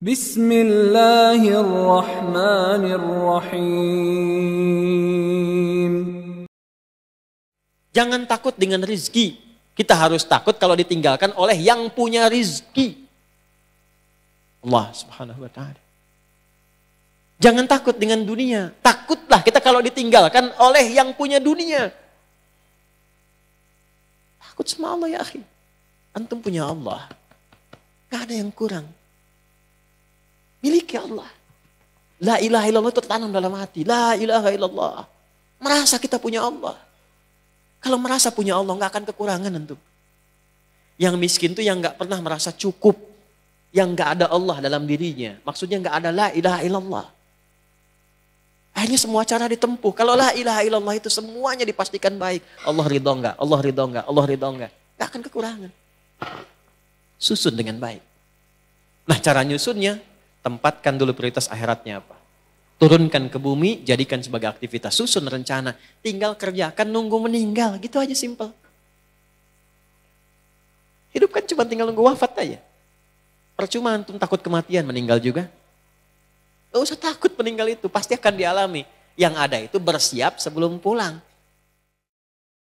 Bismillahirrahmanirrahim. Jangan takut dengan rizki. Kita harus takut kalau ditinggalkan oleh yang punya rizki. Allah subhanahu wa ta'ala. Jangan takut dengan dunia. Takutlah kita kalau ditinggalkan oleh yang punya dunia. Takut sama Allah ya akhi. Antum punya Allah. Gak ada yang kurang. Miliki Allah. La ilaha illallah itu tertanam dalam hati. La ilaha illallah. Merasa kita punya Allah. Kalau merasa punya Allah nggak akan kekurangan tentu. Yang miskin itu yang nggak pernah merasa cukup. Yang nggak ada Allah dalam dirinya. Maksudnya nggak ada la ilaha illallah. Akhirnya semua cara ditempuh. Kalau la ilaha illallah itu semuanya dipastikan baik. Allah ridho enggak, Allah ridho enggak, Allah ridho enggak. Enggak akan kekurangan. Susun dengan baik. Nah cara nyusunnya Tempatkan dulu prioritas akhiratnya apa. Turunkan ke bumi, jadikan sebagai aktivitas, susun rencana. Tinggal kerjakan, nunggu meninggal. Gitu aja simple. Hidup kan cuma tinggal nunggu wafat aja. Percuma antum takut kematian, meninggal juga. Gak usah takut meninggal itu, pasti akan dialami. Yang ada itu bersiap sebelum pulang.